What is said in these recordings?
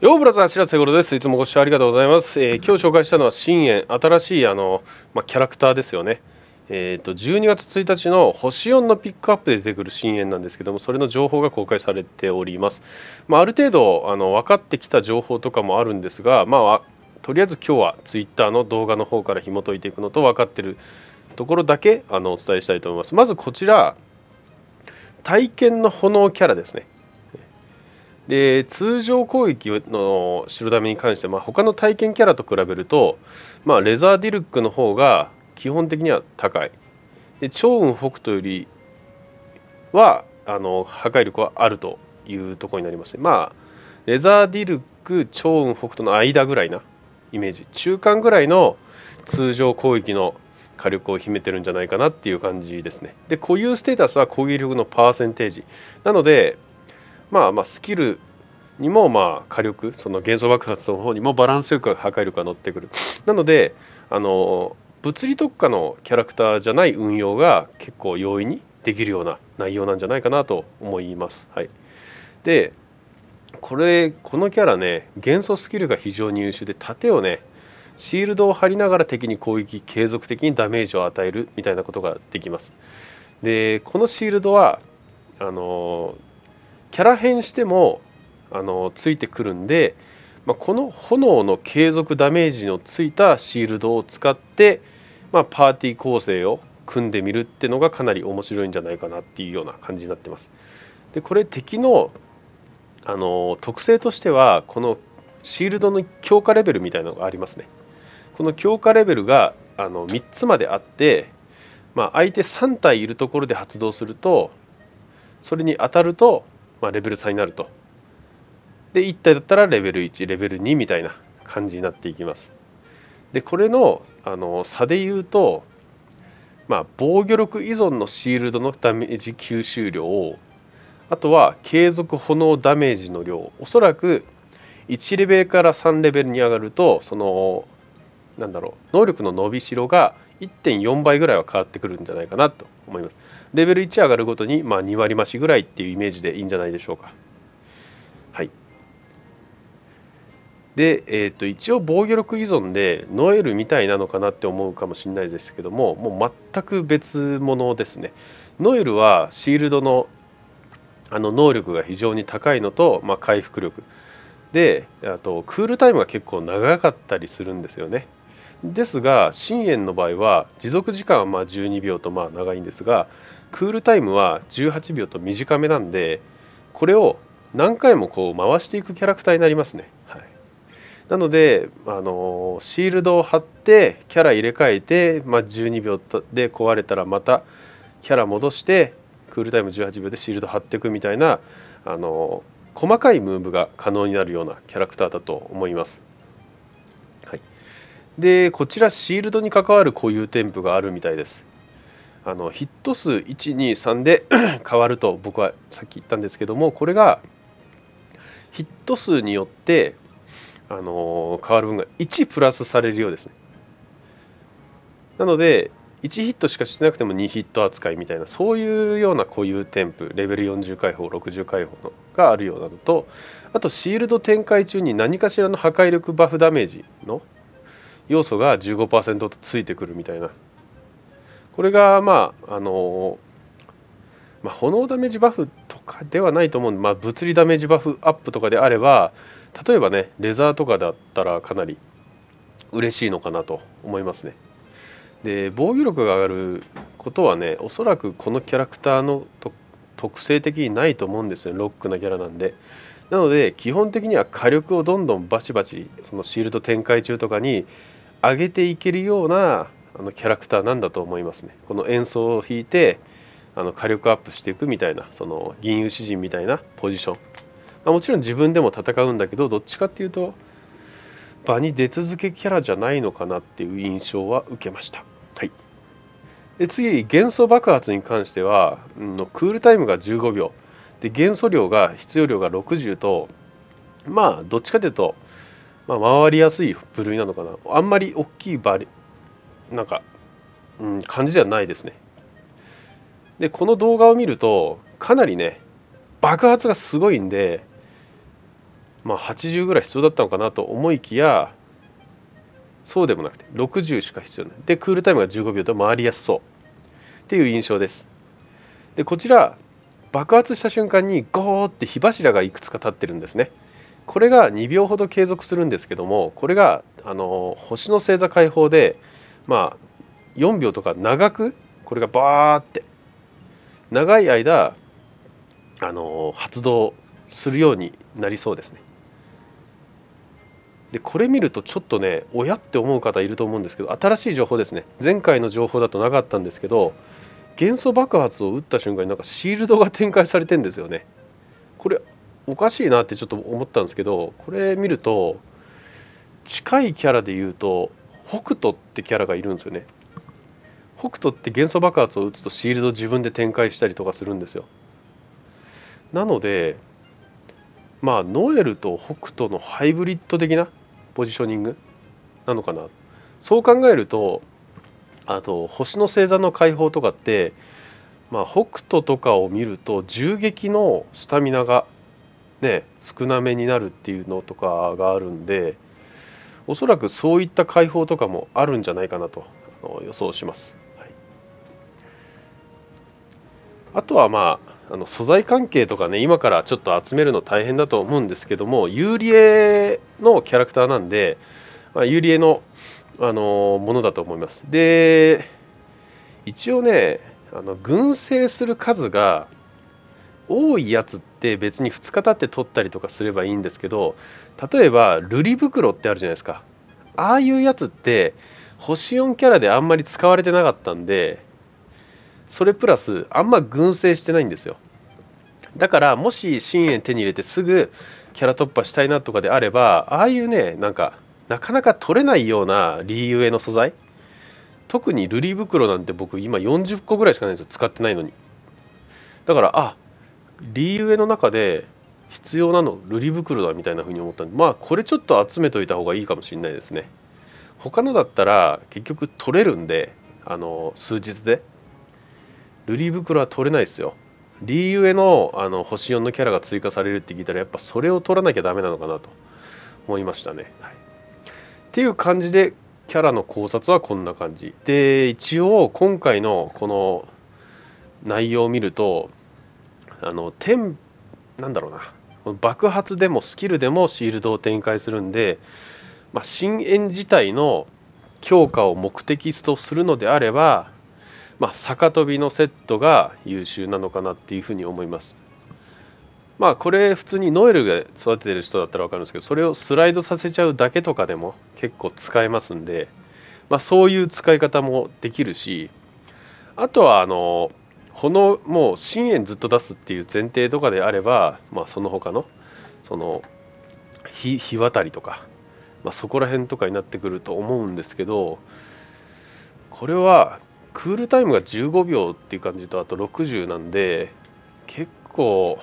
ようブラザー白瀬郎です。いつもご視聴ありがとうございます。えー、今日紹介したのは新縁、新しいあの、まあ、キャラクターですよね。えーと、12月1日の星4のピックアップで出てくる新縁なんですけどもそれの情報が公開されております、まあ、ある程度あの分かってきた情報とかもあるんですが、まあ、とりあえず今日はツイッターの動画の方から紐解いていくのと分かってるところだけあのお伝えしたいと思いますまずこちら体験の炎キャラですねで通常攻撃の白ダメに関しては、まあ、他の体験キャラと比べると、まあ、レザーディルックの方が基本的には高いで超雲北斗よりはあの破壊力はあるというところになりまして、まあ、レザーディルック超雲北斗の間ぐらいなイメージ中間ぐらいの通常攻撃の火力を秘めてるんじゃないかなっていう感じですね。で、固有ステータスは攻撃力のパーセンテージ。なので、まあまあスキルにもまあ火力その幻想爆発の方にもバランスよく破壊力が乗ってくる なのであの物理特化のキャラクターじゃない運用が結構容易にできるような内容なんじゃないかなと思います。はい、でこれこのキャラね元素スキルが非常に優秀で盾をねシールドを張りながら敵に攻撃継続的にダメージを与えるみたいなことができます。でこのシールドはあのーキャラ変してもあのついてくるんで、まあ、この炎の継続ダメージのついたシールドを使って、まあ、パーティー構成を組んでみるってのがかなり面白いんじゃないかなっていうような感じになってます。でこれ敵のあの特性としてはこのシールドの強化レベルみたいなのがありますね。この強化レベルがあの3つまであって、まあ、相手3体いるところで発動するとそれに当たるとまあ、レベル3になると。で、1体だったらレベル1、レベル2みたいな感じになっていきます。で、これのあの差で言うと、まあ、防御力依存のシールドのダメージ吸収量を、あとは継続炎ダメージの量、おそらく1レベルから3レベルに上がると、その、なんだろう、能力の伸びしろが1.4倍ぐらいは変わってくるんじゃないかなと思います。レベル1上がるごとに、まあ、2割増しぐらいっていうイメージでいいんじゃないでしょうか。はい。で、えー、と一応防御力依存でノエルみたいなのかなって思うかもしれないですけどももう全く別物ですねノエルはシールドのあの能力が非常に高いのと、まあ、回復力であとクールタイムが結構長かったりするんですよねですが、深淵の場合は、持続時間はまあ12秒とまあ長いんですが、クールタイムは18秒と短めなんで、これを何回もこう回していくキャラクターになりますね。はい、なので、あのー、シールドを貼って、キャラ入れ替えて、まあ、12秒で壊れたらまたキャラ戻して、クールタイム18秒でシールド貼っていくみたいな、あのー、細かいムーブが可能になるようなキャラクターだと思います。でこちらシールドに関わる固有添付があるみたいですあのヒット数123で 変わると僕はさっき言ったんですけどもこれがヒット数によってあの変わる分が1プラスされるようですねなので1ヒットしかしてなくても2ヒット扱いみたいなそういうような固有添付レベル40解放60解放のがあるようなのとあとシールド展開中に何かしらの破壊力バフダメージの要素が15%ついてくるみたいなこれがまああのまあ、炎ダメージバフとかではないと思うんで、まあ、物理ダメージバフアップとかであれば例えばねレザーとかだったらかなり嬉しいのかなと思いますねで防御力が上がることはねおそらくこのキャラクターの特性的にないと思うんですよロックなキャラなんでなので基本的には火力をどんどんバチバチそのシールド展開中とかに上げていけるようなあのキャラクターなんだと思いますね。この演奏を弾いてあの火力アップしていくみたいなその銀融詩人みたいなポジション、まもちろん自分でも戦うんだけどどっちかっていうと場に出続けキャラじゃないのかなっていう印象は受けました。はいで次、元素爆発に関しては、うん、クールタイムが15秒で元素量が必要量が60とまあどっちかというとまあ、回りやすい部類なのかな。あんまり大きいバリ、なんか、うん、感じではないですね。で、この動画を見ると、かなりね、爆発がすごいんで、まあ、80ぐらい必要だったのかなと思いきや、そうでもなくて、60しか必要ない。で、クールタイムが15秒と回りやすそう。っていう印象です。で、こちら、爆発した瞬間にゴーって火柱がいくつか立ってるんですね。これが2秒ほど継続するんですけどもこれがあの星の星座解放で、まあ、4秒とか長くこれがバーって長い間あの発動するようになりそうですね。でこれ見るとちょっとね親って思う方いると思うんですけど新しい情報ですね前回の情報だとなかったんですけど元素爆発を打った瞬間になんかシールドが展開されてんですよねこれおかしいなってちょっと思ったんですけどこれ見ると近いキャラで言うと北斗ってキャラがいるんですよね北斗って元素爆発を打つとシールド自分で展開したりとかするんですよなのでまあノエルと北斗のハイブリッド的なポジショニングなのかなそう考えるとあと星の星座の解放とかって、まあ、北斗とかを見ると銃撃のスタミナがね、少なめになるっていうのとかがあるんで、おそらくそういった解放とかもあるんじゃないかなと予想します。はい、あとはまあ、あの素材関係とかね、今からちょっと集めるの大変だと思うんですけども、ユーリエのキャラクターなんで、まあ、ユーリエの、あのものだと思います。で、一応ね、あの群生する数が多いやつって別に2日経って取ったりとかすればいいんですけど例えば瑠璃袋ってあるじゃないですかああいうやつって星4キャラであんまり使われてなかったんでそれプラスあんま群生してないんですよだからもし深淵手に入れてすぐキャラ突破したいなとかであればああいうねなんかなかなか取れないような理由への素材特に瑠璃袋なんて僕今40個ぐらいしかないんですよ使ってないのにだからあ理由の中で必要なの瑠璃袋だみたいな風に思ったんでまあこれちょっと集めといた方がいいかもしれないですね他のだったら結局取れるんであの数日で瑠璃袋は取れないですよリーウェのあの星4のキャラが追加されるって聞いたらやっぱそれを取らなきゃダメなのかなと思いましたね、はい、っていう感じでキャラの考察はこんな感じで一応今回のこの内容を見るとあの天なんだろうな爆発でもスキルでもシールドを展開するんで、まあ、深淵自体の強化を目的とするのであれば、まあ、逆飛びのセットが優秀なのかなっていうふうに思います。まあこれ普通にノエルが育ててる人だったら分かるんですけどそれをスライドさせちゃうだけとかでも結構使えますんで、まあ、そういう使い方もできるしあとはあのこのもう深淵ずっと出すっていう前提とかであれば、まあ、その他のその日日渡りとか、まあ、そこら辺とかになってくると思うんですけどこれはクールタイムが15秒っていう感じとあと60なんで結構、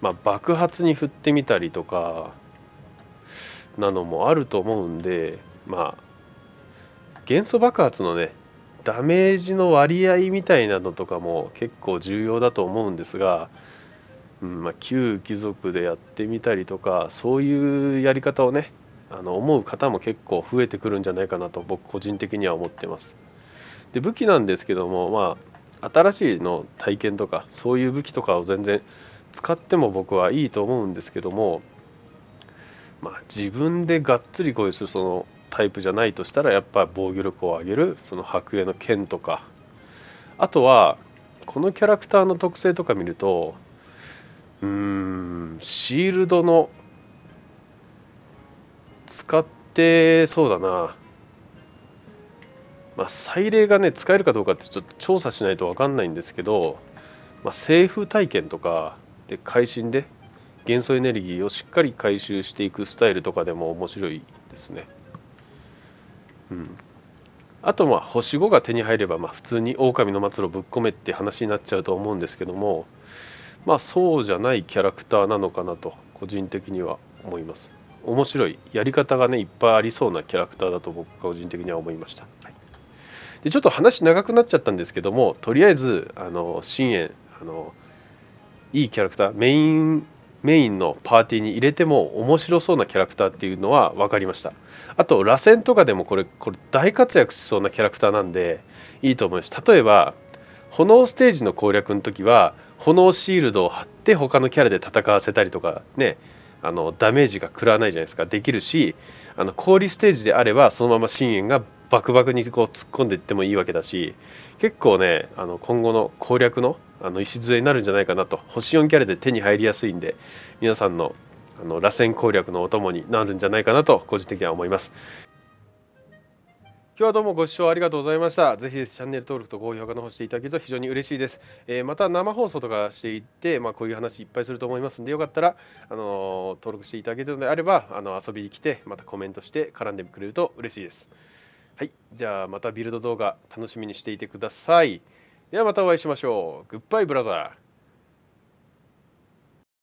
まあ、爆発に振ってみたりとかなのもあると思うんでまあ元素爆発のねダメージの割合みたいなのとかも結構重要だと思うんですが、うんまあ、旧貴族でやってみたりとかそういうやり方をねあの思う方も結構増えてくるんじゃないかなと僕個人的には思ってます。で武器なんですけども、まあ、新しいの体験とかそういう武器とかを全然使っても僕はいいと思うんですけども、まあ、自分でがっつりこういうそのタイプじゃないとしたらやっぱ防御力を上げるその白衣の剣とかあとはこのキャラクターの特性とか見るとうーんシールドの使ってそうだなまあ祭礼がね使えるかどうかってちょっと調査しないと分かんないんですけど、まあ、政府体験とかで会心で元素エネルギーをしっかり回収していくスタイルとかでも面白いですね。うん、あとまあ星5が手に入ればまあ普通に狼の末路ぶっ込めって話になっちゃうと思うんですけどもまあそうじゃないキャラクターなのかなと個人的には思います面白いやり方がねいっぱいありそうなキャラクターだと僕個人的には思いました、はい、でちょっと話長くなっちゃったんですけどもとりあえずあの深淵あのいいキャラクターメインメインのパーティーに入れても面白そうなキャラクターっていうのは分かりましたあと、螺旋とかでもこれ、これ大活躍しそうなキャラクターなんで、いいと思います。例えば、炎ステージの攻略の時は、炎シールドを貼って他のキャラで戦わせたりとか、ね、あのダメージが食らわないじゃないですか、できるし、あの氷ステージであれば、そのまま深淵がバクバクにこう突っ込んでいってもいいわけだし、結構ね、あの今後の攻略のあの礎になるんじゃないかなと、星4キャラで手に入りやすいんで、皆さんのあの、螺旋攻略のお供になるんじゃないかなと、個人的には思います。今日はどうもご視聴ありがとうございました。ぜひチャンネル登録と高評価の方していただけると非常に嬉しいです。えー、また生放送とかしていって、まあ、こういう話いっぱいすると思いますので、よかったら、あのー、登録していただけるのであれば、あの遊びに来て、またコメントして絡んでくれると嬉しいです。はい、じゃあまたビルド動画楽しみにしていてください。ではまたお会いしましょう。グッバイブラザー。